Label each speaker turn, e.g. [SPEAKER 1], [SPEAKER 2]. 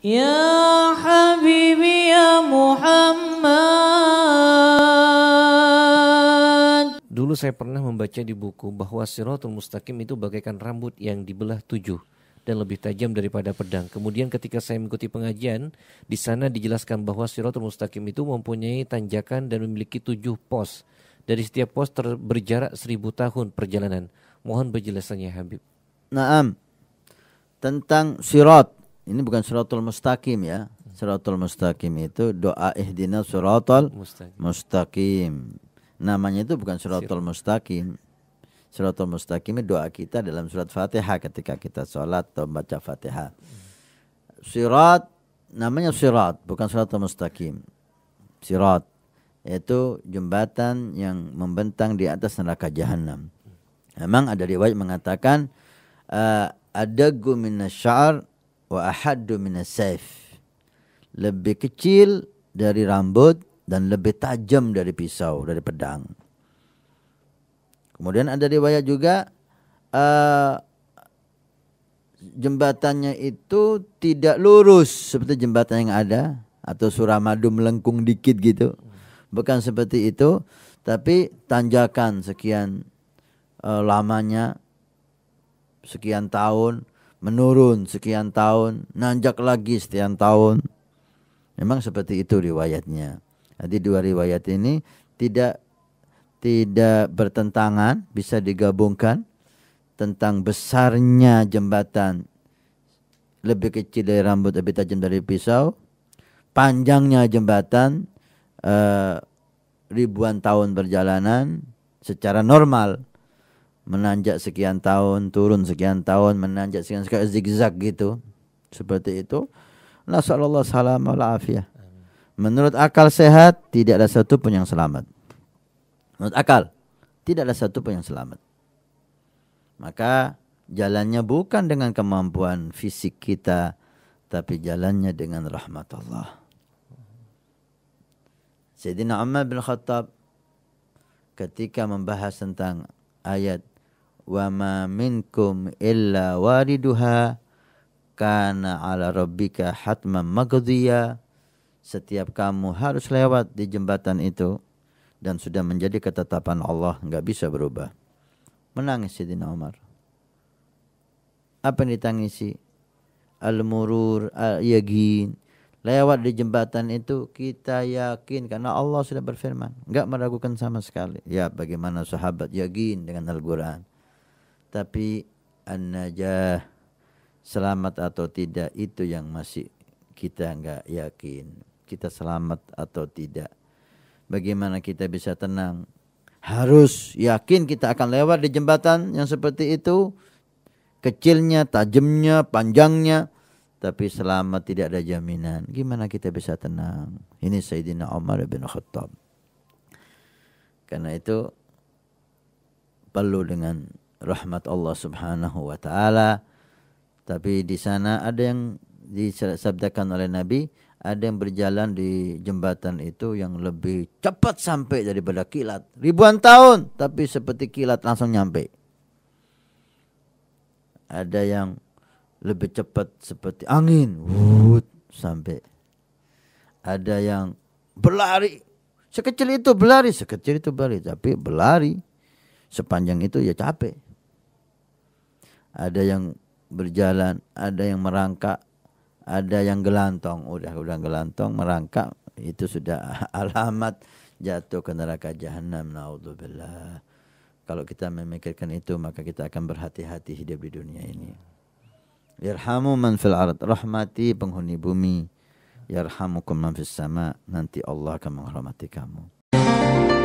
[SPEAKER 1] Ya Habibi ya Muhammad Dulu saya pernah membaca di buku bahwa siratul mustaqim itu bagaikan rambut yang dibelah tujuh dan lebih tajam daripada pedang. Kemudian ketika saya mengikuti pengajian, di sana dijelaskan bahwa siratul mustaqim itu mempunyai tanjakan dan memiliki tujuh pos. Dari setiap pos terberjarak berjarak seribu tahun perjalanan. Mohon penjelasannya Habib. Naam. Tentang sirat ini bukan suratul mustaqim ya. Suratul mustaqim itu doa ihdina suratul mustaqim. mustaqim. Namanya itu bukan suratul mustaqim. Suratul mustaqim itu doa kita dalam surat Fatihah ketika kita sholat atau baca Fatihah. surat namanya surat bukan suratul mustaqim. surat yaitu jembatan yang membentang di atas neraka jahanam. Memang ada riwayat mengatakan uh, ah, gumina syar wa ahaddu Lebih kecil dari rambut dan lebih tajam dari pisau, dari pedang. Kemudian ada riwayat juga uh, jembatannya itu tidak lurus seperti jembatan yang ada atau suramadu melengkung dikit gitu. Bukan seperti itu, tapi tanjakan sekian uh, lamanya sekian tahun menurun sekian tahun, nanjak lagi sekian tahun. Memang seperti itu riwayatnya. Jadi dua riwayat ini tidak tidak bertentangan, bisa digabungkan tentang besarnya jembatan lebih kecil dari rambut lebih tajam dari pisau panjangnya jembatan uh, ribuan tahun perjalanan secara normal menanjak sekian tahun, turun sekian tahun, menanjak sekian sekian zigzag gitu. Seperti itu. Nasallallahu salam afiyah. Menurut akal sehat tidak ada satu pun yang selamat. Menurut akal tidak ada satu pun yang selamat. Maka jalannya bukan dengan kemampuan fisik kita tapi jalannya dengan rahmat Allah. Sayyidina Umar bin Khattab ketika membahas tentang ayat wa ma minkum illa kana ala rabbika hatman setiap kamu harus lewat di jembatan itu dan sudah menjadi ketetapan Allah nggak bisa berubah menangis Sidina Umar apa yang ditangisi al-murur al-yagin lewat di jembatan itu kita yakin karena Allah sudah berfirman nggak meragukan sama sekali ya bagaimana sahabat yakin dengan Al-Quran tapi an-najah selamat atau tidak itu yang masih kita nggak yakin. Kita selamat atau tidak. Bagaimana kita bisa tenang? Harus yakin kita akan lewat di jembatan yang seperti itu. Kecilnya, tajamnya, panjangnya. Tapi selama tidak ada jaminan, gimana kita bisa tenang? Ini Sayyidina Umar bin Khattab. Karena itu perlu dengan rahmat Allah Subhanahu wa taala. Tapi di sana ada yang disabdakan oleh Nabi, ada yang berjalan di jembatan itu yang lebih cepat sampai daripada kilat. Ribuan tahun tapi seperti kilat langsung nyampe. Ada yang lebih cepat seperti angin, wut sampai. Ada yang berlari sekecil itu berlari, sekecil itu berlari, tapi berlari sepanjang itu ya capek. ada yang berjalan, ada yang merangkak, ada yang gelantong. Udah udah gelantong, merangkak itu sudah alamat jatuh ke neraka jahanam. Naudzubillah. Kalau kita memikirkan itu maka kita akan berhati-hati hidup di dunia ini. Yarhamu man fil ard, rahmati penghuni bumi. Yarhamukum man fis sama, nanti Allah akan menghormati kamu. Thank you.